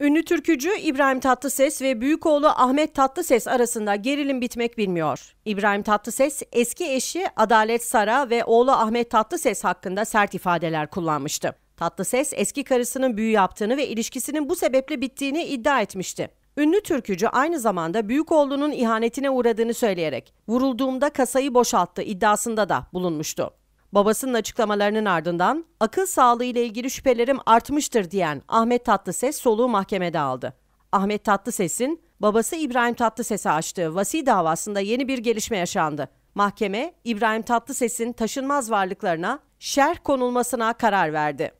Ünlü türkücü İbrahim Tatlıses ve büyük oğlu Ahmet Tatlıses arasında gerilim bitmek bilmiyor. İbrahim Tatlıses eski eşi Adalet Sara ve oğlu Ahmet Tatlıses hakkında sert ifadeler kullanmıştı. Tatlıses eski karısının büyü yaptığını ve ilişkisinin bu sebeple bittiğini iddia etmişti. Ünlü türkücü aynı zamanda büyük oğlunun ihanetine uğradığını söyleyerek vurulduğumda kasayı boşalttı iddiasında da bulunmuştu. Babasının açıklamalarının ardından akıl sağlığı ile ilgili şüphelerim artmıştır diyen Ahmet Tatlıses soluğu mahkemede aldı. Ahmet Tatlıses'in babası İbrahim Tatlıses'e açtığı vasi davasında yeni bir gelişme yaşandı. Mahkeme İbrahim Tatlıses'in taşınmaz varlıklarına şerh konulmasına karar verdi.